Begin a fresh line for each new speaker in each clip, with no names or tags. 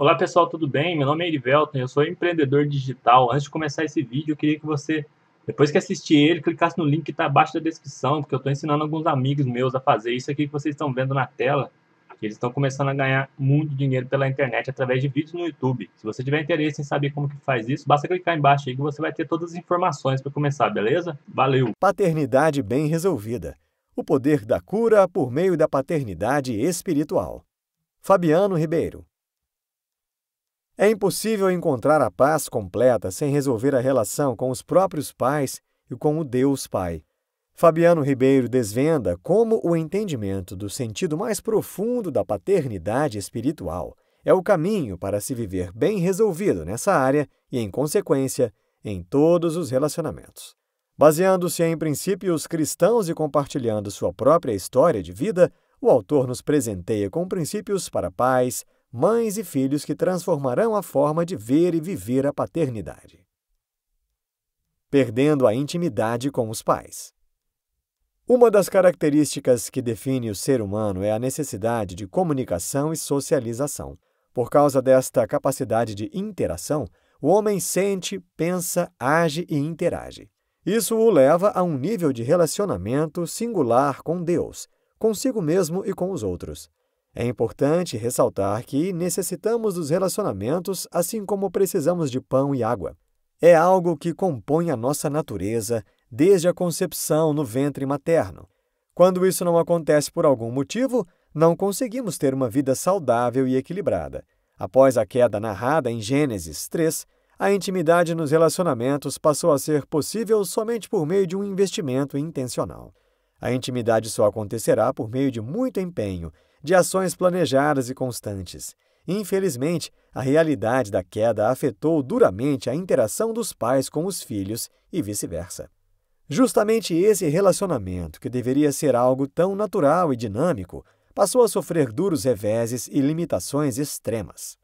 Olá pessoal, tudo bem? Meu nome é Erivelton, eu sou empreendedor digital. Antes de começar esse vídeo, eu queria que você, depois que assistir ele, clicasse no link que está abaixo da descrição, porque eu estou ensinando alguns amigos meus a fazer isso aqui que vocês estão vendo na tela. Eles estão começando a ganhar muito dinheiro pela internet através de vídeos no YouTube. Se você tiver interesse em saber como que faz isso, basta clicar embaixo aí que você vai ter todas as informações para começar, beleza? Valeu! Paternidade bem resolvida. O poder da cura por meio da paternidade espiritual. Fabiano Ribeiro é impossível encontrar a paz completa sem resolver a relação com os próprios pais e com o Deus Pai. Fabiano Ribeiro desvenda como o entendimento do sentido mais profundo da paternidade espiritual é o caminho para se viver bem resolvido nessa área e, em consequência, em todos os relacionamentos. Baseando-se em princípios cristãos e compartilhando sua própria história de vida, o autor nos presenteia com princípios para pais, mães e filhos que transformarão a forma de ver e viver a paternidade. Perdendo a intimidade com os pais. Uma das características que define o ser humano é a necessidade de comunicação e socialização. Por causa desta capacidade de interação, o homem sente, pensa, age e interage. Isso o leva a um nível de relacionamento singular com Deus, consigo mesmo e com os outros. É importante ressaltar que necessitamos dos relacionamentos assim como precisamos de pão e água. É algo que compõe a nossa natureza desde a concepção no ventre materno. Quando isso não acontece por algum motivo, não conseguimos ter uma vida saudável e equilibrada. Após a queda narrada em Gênesis 3, a intimidade nos relacionamentos passou a ser possível somente por meio de um investimento intencional. A intimidade só acontecerá por meio de muito empenho de ações planejadas e constantes. Infelizmente, a realidade da queda afetou duramente a interação dos pais com os filhos e vice-versa. Justamente esse relacionamento, que deveria ser algo tão natural e dinâmico, passou a sofrer duros reveses e limitações extremas.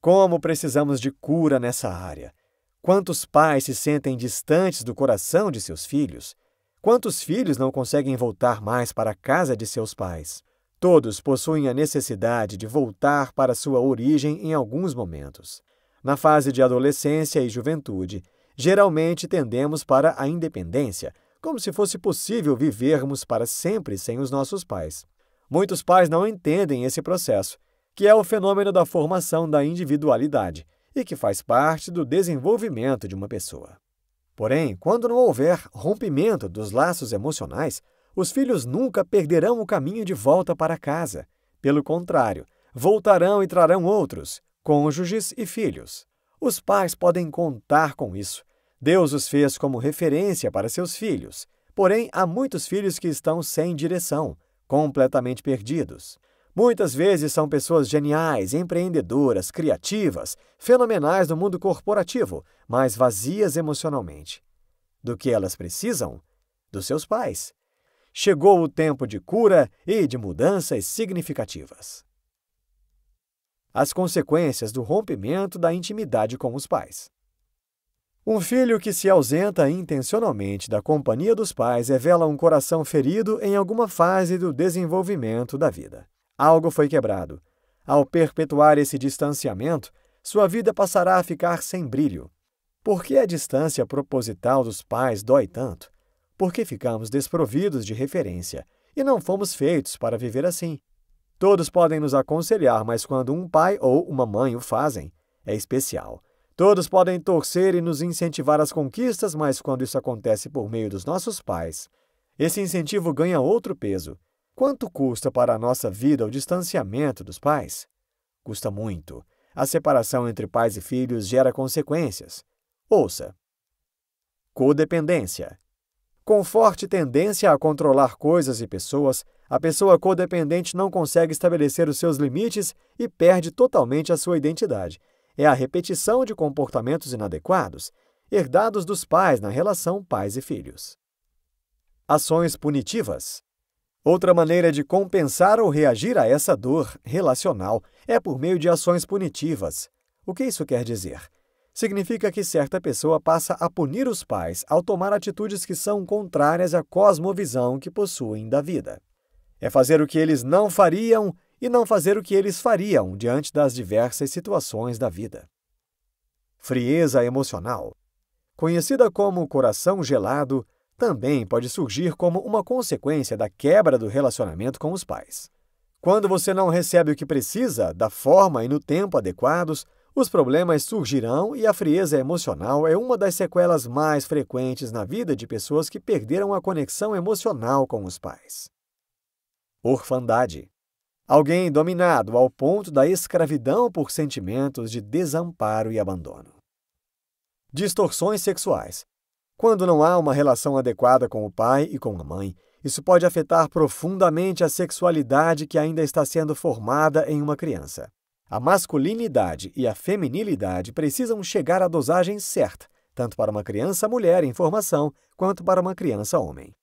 Como precisamos de cura nessa área? Quantos pais se sentem distantes do coração de seus filhos? Quantos filhos não conseguem voltar mais para a casa de seus pais? Todos possuem a necessidade de voltar para sua origem em alguns momentos. Na fase de adolescência e juventude, geralmente tendemos para a independência, como se fosse possível vivermos para sempre sem os nossos pais. Muitos pais não entendem esse processo, que é o fenômeno da formação da individualidade e que faz parte do desenvolvimento de uma pessoa. Porém, quando não houver rompimento dos laços emocionais, os filhos nunca perderão o caminho de volta para casa. Pelo contrário, voltarão e trarão outros, cônjuges e filhos. Os pais podem contar com isso. Deus os fez como referência para seus filhos. Porém, há muitos filhos que estão sem direção, completamente perdidos. Muitas vezes são pessoas geniais, empreendedoras, criativas, fenomenais no mundo corporativo, mas vazias emocionalmente. Do que elas precisam? Dos seus pais chegou o tempo de cura e de mudanças significativas. As consequências do rompimento da intimidade com os pais. Um filho que se ausenta intencionalmente da companhia dos pais revela um coração ferido em alguma fase do desenvolvimento da vida. Algo foi quebrado. Ao perpetuar esse distanciamento, sua vida passará a ficar sem brilho. Por que a distância proposital dos pais dói tanto? porque ficamos desprovidos de referência e não fomos feitos para viver assim. Todos podem nos aconselhar, mas quando um pai ou uma mãe o fazem, é especial. Todos podem torcer e nos incentivar às conquistas, mas quando isso acontece por meio dos nossos pais, esse incentivo ganha outro peso. Quanto custa para a nossa vida o distanciamento dos pais? Custa muito. A separação entre pais e filhos gera consequências. Ouça: codependência, com forte tendência a controlar coisas e pessoas, a pessoa codependente não consegue estabelecer os seus limites e perde totalmente a sua identidade. É a repetição de comportamentos inadequados, herdados dos pais na relação pais e filhos. Ações punitivas. Outra maneira de compensar ou reagir a essa dor relacional é por meio de ações punitivas. O que isso quer dizer? significa que certa pessoa passa a punir os pais ao tomar atitudes que são contrárias à cosmovisão que possuem da vida. É fazer o que eles não fariam e não fazer o que eles fariam diante das diversas situações da vida. Frieza emocional, conhecida como coração gelado, também pode surgir como uma consequência da quebra do relacionamento com os pais. Quando você não recebe o que precisa, da forma e no tempo adequados, os problemas surgirão e a frieza emocional é uma das sequelas mais frequentes na vida de pessoas que perderam a conexão emocional com os pais. Orfandade. Alguém dominado ao ponto da escravidão por sentimentos de desamparo e abandono. Distorções sexuais. Quando não há uma relação adequada com o pai e com a mãe, isso pode afetar profundamente a sexualidade que ainda está sendo formada em uma criança. A masculinidade e a feminilidade precisam chegar à dosagem certa, tanto para uma criança mulher em formação quanto para uma criança homem.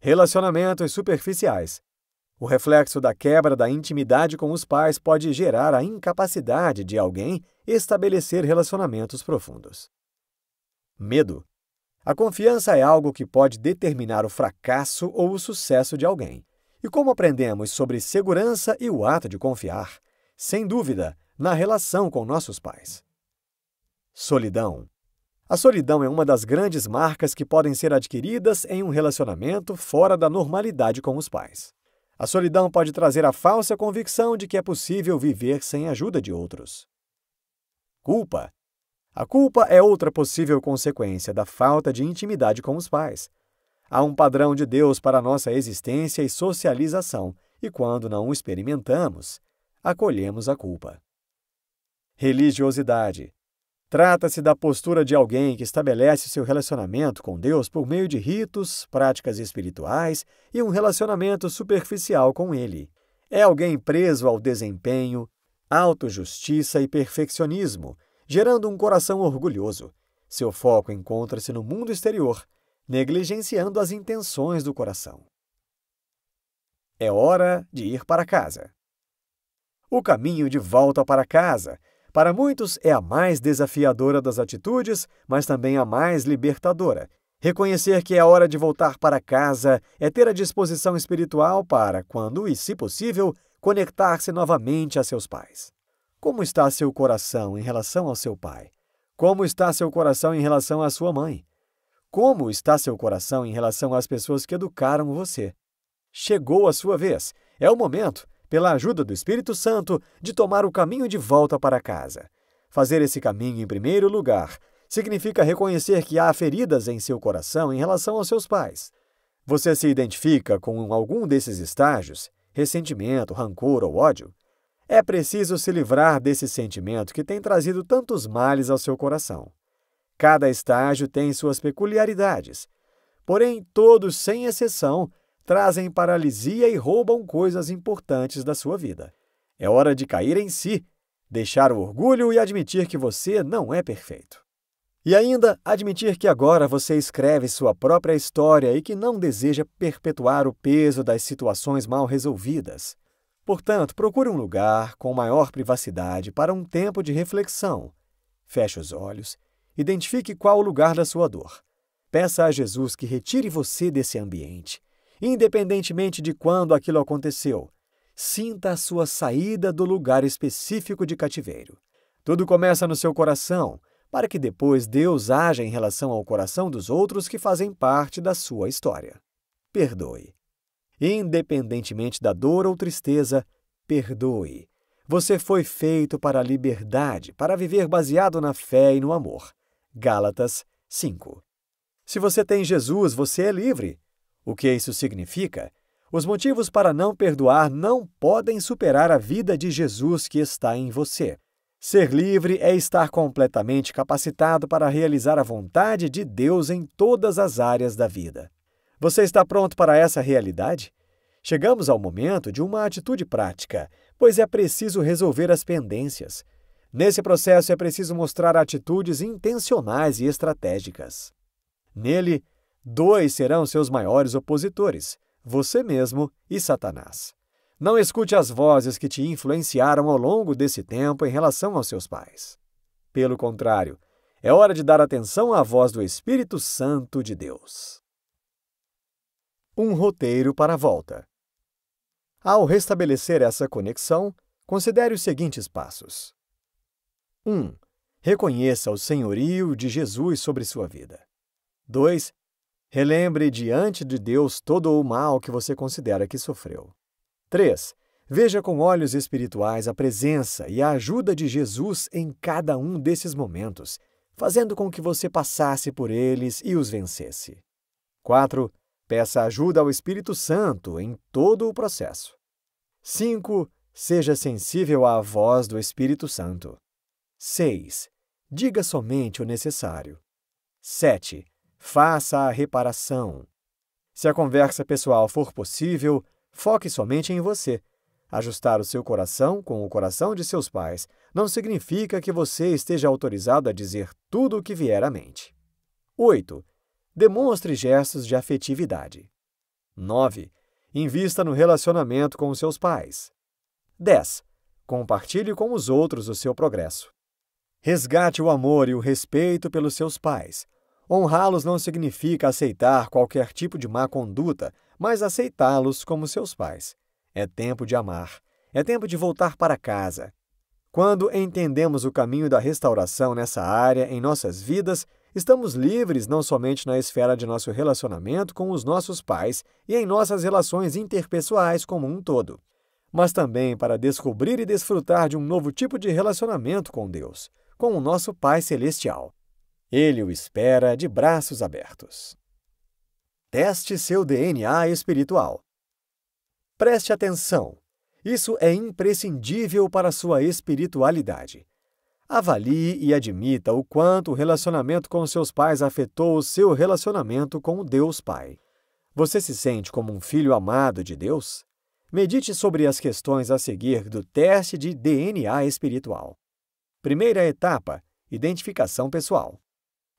Relacionamentos superficiais. O reflexo da quebra da intimidade com os pais pode gerar a incapacidade de alguém estabelecer relacionamentos profundos. Medo. A confiança é algo que pode determinar o fracasso ou o sucesso de alguém. E como aprendemos sobre segurança e o ato de confiar, sem dúvida, na relação com nossos pais. Solidão. A solidão é uma das grandes marcas que podem ser adquiridas em um relacionamento fora da normalidade com os pais. A solidão pode trazer a falsa convicção de que é possível viver sem a ajuda de outros. Culpa. A culpa é outra possível consequência da falta de intimidade com os pais. Há um padrão de Deus para nossa existência e socialização, e quando não o experimentamos, acolhemos a culpa. Religiosidade. Trata-se da postura de alguém que estabelece seu relacionamento com Deus por meio de ritos, práticas espirituais e um relacionamento superficial com Ele. É alguém preso ao desempenho, autojustiça e perfeccionismo, gerando um coração orgulhoso. Seu foco encontra-se no mundo exterior, negligenciando as intenções do coração. É hora de ir para casa. O caminho de volta para casa. Para muitos, é a mais desafiadora das atitudes, mas também a mais libertadora. Reconhecer que é hora de voltar para casa é ter a disposição espiritual para, quando e se possível, conectar-se novamente a seus pais. Como está seu coração em relação ao seu pai? Como está seu coração em relação à sua mãe? Como está seu coração em relação às pessoas que educaram você? Chegou a sua vez. É o momento pela ajuda do Espírito Santo, de tomar o caminho de volta para casa. Fazer esse caminho em primeiro lugar significa reconhecer que há feridas em seu coração em relação aos seus pais. Você se identifica com algum desses estágios, ressentimento, rancor ou ódio? É preciso se livrar desse sentimento que tem trazido tantos males ao seu coração. Cada estágio tem suas peculiaridades, porém, todos, sem exceção, trazem paralisia e roubam coisas importantes da sua vida. É hora de cair em si, deixar o orgulho e admitir que você não é perfeito. E ainda, admitir que agora você escreve sua própria história e que não deseja perpetuar o peso das situações mal resolvidas. Portanto, procure um lugar com maior privacidade para um tempo de reflexão. Feche os olhos, identifique qual o lugar da sua dor. Peça a Jesus que retire você desse ambiente independentemente de quando aquilo aconteceu. Sinta a sua saída do lugar específico de cativeiro. Tudo começa no seu coração, para que depois Deus haja em relação ao coração dos outros que fazem parte da sua história. Perdoe. Independentemente da dor ou tristeza, perdoe. Você foi feito para a liberdade, para viver baseado na fé e no amor. Gálatas 5. Se você tem Jesus, você é livre. O que isso significa? Os motivos para não perdoar não podem superar a vida de Jesus que está em você. Ser livre é estar completamente capacitado para realizar a vontade de Deus em todas as áreas da vida. Você está pronto para essa realidade? Chegamos ao momento de uma atitude prática, pois é preciso resolver as pendências. Nesse processo é preciso mostrar atitudes intencionais e estratégicas. Nele, Dois serão seus maiores opositores, você mesmo e Satanás. Não escute as vozes que te influenciaram ao longo desse tempo em relação aos seus pais. Pelo contrário, é hora de dar atenção à voz do Espírito Santo de Deus. Um roteiro para a volta. Ao restabelecer essa conexão, considere os seguintes passos. 1. Um, reconheça o senhorio de Jesus sobre sua vida. 2. Relembre diante de Deus todo o mal que você considera que sofreu. 3. Veja com olhos espirituais a presença e a ajuda de Jesus em cada um desses momentos, fazendo com que você passasse por eles e os vencesse. 4. Peça ajuda ao Espírito Santo em todo o processo. 5. Seja sensível à voz do Espírito Santo. 6. Diga somente o necessário. 7. Faça a reparação. Se a conversa pessoal for possível, foque somente em você. Ajustar o seu coração com o coração de seus pais não significa que você esteja autorizado a dizer tudo o que vier à mente. 8. Demonstre gestos de afetividade. 9. Invista no relacionamento com os seus pais. 10. Compartilhe com os outros o seu progresso. Resgate o amor e o respeito pelos seus pais, Honrá-los não significa aceitar qualquer tipo de má conduta, mas aceitá-los como seus pais. É tempo de amar. É tempo de voltar para casa. Quando entendemos o caminho da restauração nessa área em nossas vidas, estamos livres não somente na esfera de nosso relacionamento com os nossos pais e em nossas relações interpessoais como um todo, mas também para descobrir e desfrutar de um novo tipo de relacionamento com Deus, com o nosso Pai Celestial. Ele o espera de braços abertos. Teste seu DNA espiritual. Preste atenção. Isso é imprescindível para sua espiritualidade. Avalie e admita o quanto o relacionamento com seus pais afetou o seu relacionamento com o Deus Pai. Você se sente como um filho amado de Deus? Medite sobre as questões a seguir do teste de DNA espiritual. Primeira etapa: identificação pessoal.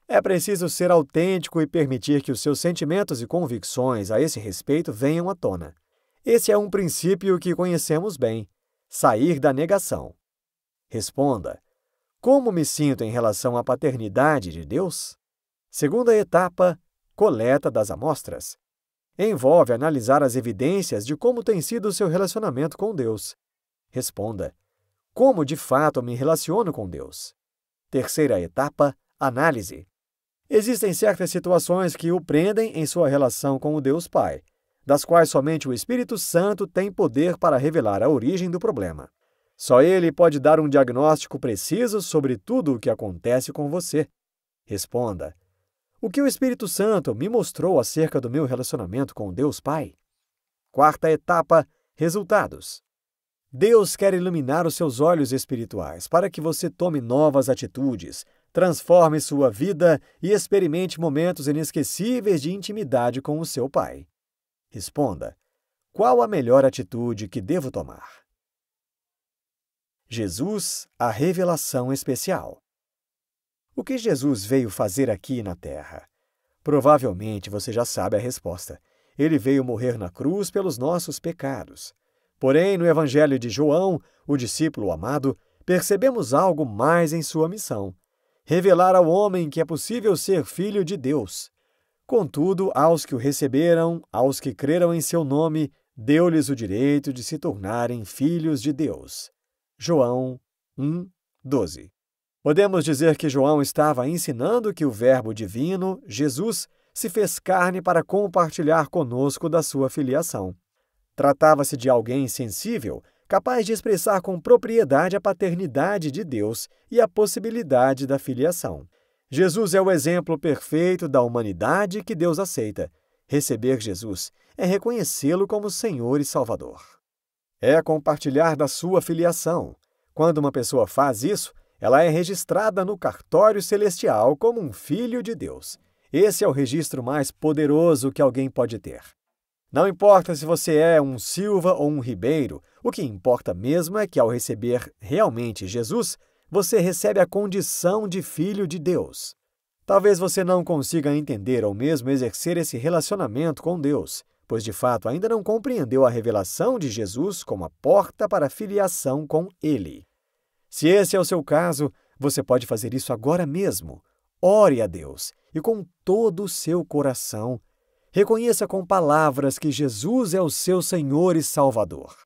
É preciso ser autêntico e permitir que os seus sentimentos e convicções a esse respeito venham à tona. Esse é um princípio que conhecemos bem: sair da negação. Responda: Como me sinto em relação à paternidade de Deus? Segunda etapa: coleta das amostras. Envolve analisar as evidências de como tem sido o seu relacionamento com Deus. Responda: Como de fato me relaciono com Deus? Terceira etapa: análise. Existem certas situações que o prendem em sua relação com o Deus Pai, das quais somente o Espírito Santo tem poder para revelar a origem do problema. Só ele pode dar um diagnóstico preciso sobre tudo o que acontece com você. Responda: O que o Espírito Santo me mostrou acerca do meu relacionamento com Deus Pai? Quarta etapa: resultados. Deus quer iluminar os seus olhos espirituais para que você tome novas atitudes, Transforme sua vida e experimente momentos inesquecíveis de intimidade com o seu pai. Responda: qual a melhor atitude que devo tomar? Jesus, a revelação especial. O que Jesus veio fazer aqui na Terra? Provavelmente você já sabe a resposta. Ele veio morrer na cruz pelos nossos pecados. Porém, no Evangelho de João, o discípulo amado, percebemos algo mais em sua missão revelar ao homem que é possível ser filho de Deus. Contudo, aos que o receberam, aos que creram em seu nome, deu-lhes o direito de se tornarem filhos de Deus. João 1, 12. Podemos dizer que João estava ensinando que o Verbo divino, Jesus, se fez carne para compartilhar conosco da sua filiação. Tratava-se de alguém sensível capaz de expressar com propriedade a paternidade de Deus e a possibilidade da filiação. Jesus é o exemplo perfeito da humanidade que Deus aceita. Receber Jesus é reconhecê-lo como Senhor e Salvador. É compartilhar da sua filiação. Quando uma pessoa faz isso, ela é registrada no cartório celestial como um filho de Deus. Esse é o registro mais poderoso que alguém pode ter. Não importa se você é um Silva ou um Ribeiro, o que importa mesmo é que ao receber realmente Jesus, você recebe a condição de filho de Deus. Talvez você não consiga entender ou mesmo exercer esse relacionamento com Deus, pois de fato ainda não compreendeu a revelação de Jesus como a porta para a filiação com Ele. Se esse é o seu caso, você pode fazer isso agora mesmo. Ore a Deus e com todo o seu coração Reconheça com palavras que Jesus é o seu Senhor e Salvador.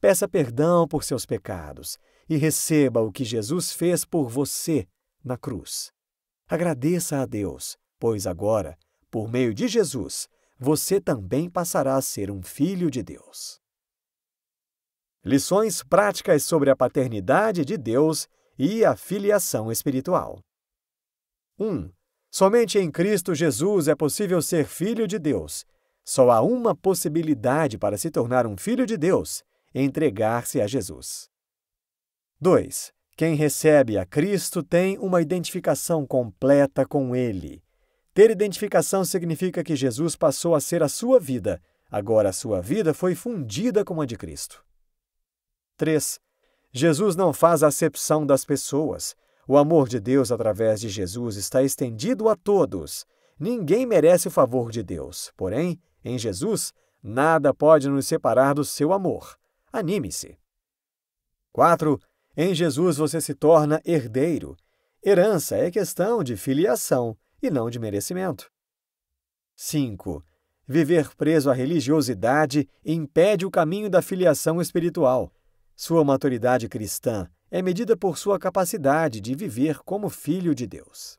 Peça perdão por seus pecados e receba o que Jesus fez por você na cruz. Agradeça a Deus, pois agora, por meio de Jesus, você também passará a ser um filho de Deus. Lições práticas sobre a paternidade de Deus e a filiação espiritual. 1. Um, Somente em Cristo Jesus é possível ser filho de Deus. Só há uma possibilidade para se tornar um filho de Deus: entregar-se a Jesus. 2. Quem recebe a Cristo tem uma identificação completa com Ele. Ter identificação significa que Jesus passou a ser a sua vida, agora a sua vida foi fundida com a de Cristo. 3. Jesus não faz acepção das pessoas. O amor de Deus através de Jesus está estendido a todos. Ninguém merece o favor de Deus. Porém, em Jesus, nada pode nos separar do seu amor. Anime-se. 4. Em Jesus você se torna herdeiro. Herança é questão de filiação e não de merecimento. 5. Viver preso à religiosidade impede o caminho da filiação espiritual. Sua maturidade cristã é medida por sua capacidade de viver como filho de Deus.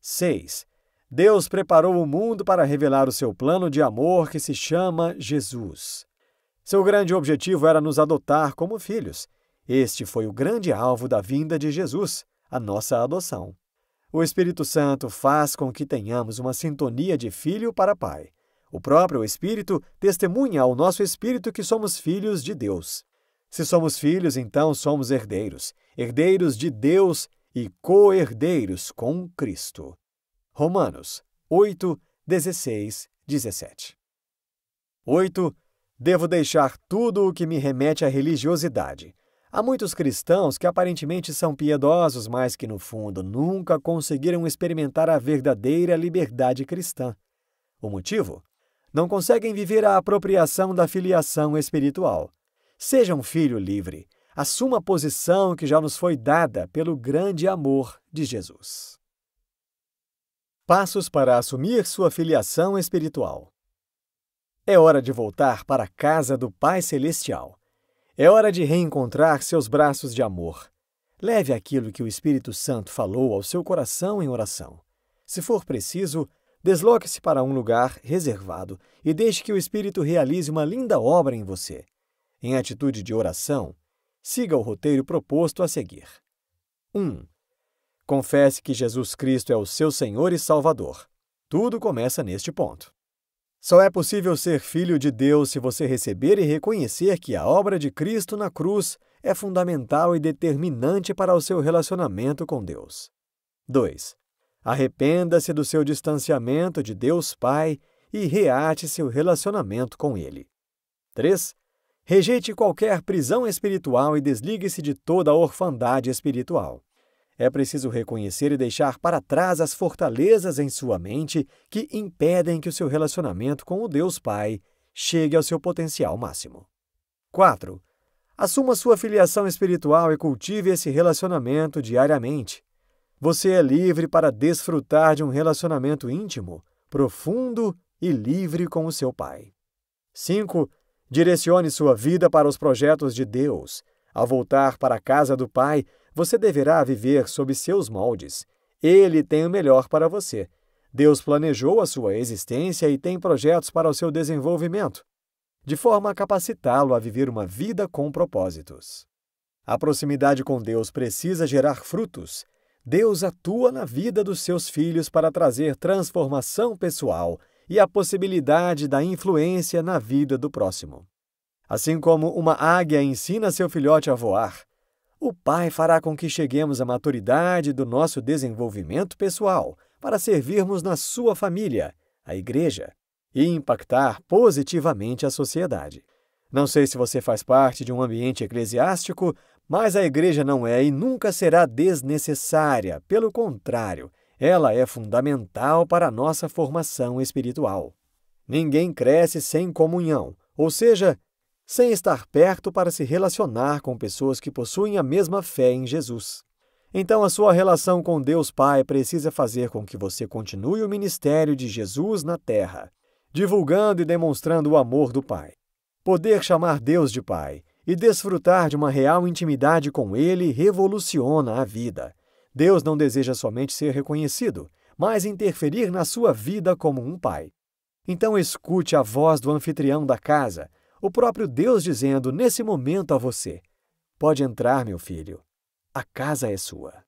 6. Deus preparou o mundo para revelar o seu plano de amor que se chama Jesus. Seu grande objetivo era nos adotar como filhos. Este foi o grande alvo da vinda de Jesus, a nossa adoção. O Espírito Santo faz com que tenhamos uma sintonia de filho para pai. O próprio Espírito testemunha ao nosso espírito que somos filhos de Deus. Se somos filhos, então somos herdeiros, herdeiros de Deus e co-herdeiros com Cristo. Romanos 8, 16, 17. 8. Devo deixar tudo o que me remete à religiosidade. Há muitos cristãos que aparentemente são piedosos, mas que, no fundo, nunca conseguiram experimentar a verdadeira liberdade cristã. O motivo? Não conseguem viver a apropriação da filiação espiritual. Seja um filho livre. Assuma a posição que já nos foi dada pelo grande amor de Jesus. Passos para assumir sua filiação espiritual. É hora de voltar para a casa do Pai Celestial. É hora de reencontrar seus braços de amor. Leve aquilo que o Espírito Santo falou ao seu coração em oração. Se for preciso, desloque-se para um lugar reservado e deixe que o Espírito realize uma linda obra em você em atitude de oração, siga o roteiro proposto a seguir. 1. Confesse que Jesus Cristo é o seu Senhor e Salvador. Tudo começa neste ponto. Só é possível ser filho de Deus se você receber e reconhecer que a obra de Cristo na cruz é fundamental e determinante para o seu relacionamento com Deus. 2. Arrependa-se do seu distanciamento de Deus Pai e reate seu relacionamento com Ele. 3. Rejeite qualquer prisão espiritual e desligue-se de toda a orfandade espiritual. É preciso reconhecer e deixar para trás as fortalezas em sua mente que impedem que o seu relacionamento com o Deus Pai chegue ao seu potencial máximo. 4. Assuma sua filiação espiritual e cultive esse relacionamento diariamente. Você é livre para desfrutar de um relacionamento íntimo, profundo e livre com o seu Pai. 5. Direcione sua vida para os projetos de Deus. Ao voltar para a casa do Pai, você deverá viver sob seus moldes. Ele tem o melhor para você. Deus planejou a sua existência e tem projetos para o seu desenvolvimento, de forma a capacitá-lo a viver uma vida com propósitos. A proximidade com Deus precisa gerar frutos. Deus atua na vida dos seus filhos para trazer transformação pessoal e a possibilidade da influência na vida do próximo. Assim como uma águia ensina seu filhote a voar, o Pai fará com que cheguemos à maturidade do nosso desenvolvimento pessoal para servirmos na sua família, a igreja, e impactar positivamente a sociedade. Não sei se você faz parte de um ambiente eclesiástico, mas a igreja não é e nunca será desnecessária, pelo contrário, ela é fundamental para a nossa formação espiritual. Ninguém cresce sem comunhão, ou seja, sem estar perto para se relacionar com pessoas que possuem a mesma fé em Jesus. Então, a sua relação com Deus Pai precisa fazer com que você continue o ministério de Jesus na terra, divulgando e demonstrando o amor do Pai. Poder chamar Deus de Pai e desfrutar de uma real intimidade com Ele revoluciona a vida. Deus não deseja somente ser reconhecido, mas interferir na sua vida como um pai. Então escute a voz do anfitrião da casa, o próprio Deus dizendo nesse momento a você: Pode entrar, meu filho. A casa é sua.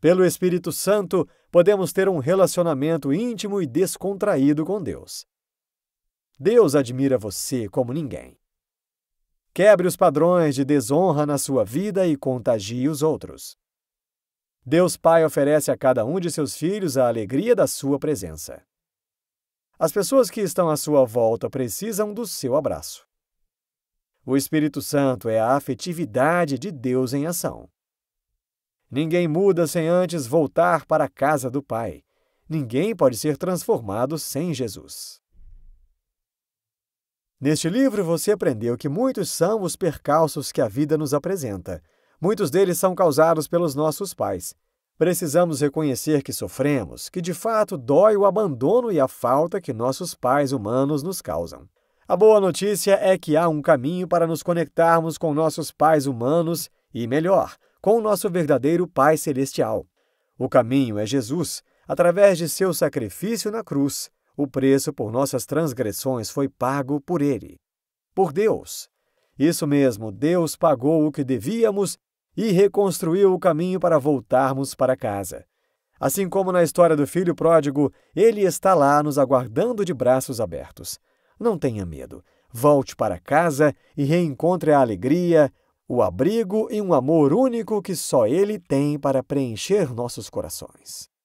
Pelo Espírito Santo, podemos ter um relacionamento íntimo e descontraído com Deus. Deus admira você como ninguém. Quebre os padrões de desonra na sua vida e contagie os outros. Deus Pai oferece a cada um de seus filhos a alegria da sua presença. As pessoas que estão à sua volta precisam do seu abraço. O Espírito Santo é a afetividade de Deus em ação. Ninguém muda sem antes voltar para a casa do Pai. Ninguém pode ser transformado sem Jesus. Neste livro, você aprendeu que muitos são os percalços que a vida nos apresenta. Muitos deles são causados pelos nossos pais. Precisamos reconhecer que sofremos, que de fato dói o abandono e a falta que nossos pais humanos nos causam. A boa notícia é que há um caminho para nos conectarmos com nossos pais humanos e, melhor, com o nosso verdadeiro Pai Celestial. O caminho é Jesus, através de seu sacrifício na cruz. O preço por nossas transgressões foi pago por ele, por Deus. Isso mesmo, Deus pagou o que devíamos e reconstruiu o caminho para voltarmos para casa. Assim como na história do filho pródigo, ele está lá nos aguardando de braços abertos. Não tenha medo. Volte para casa e reencontre a alegria, o abrigo e um amor único que só ele tem para preencher nossos corações.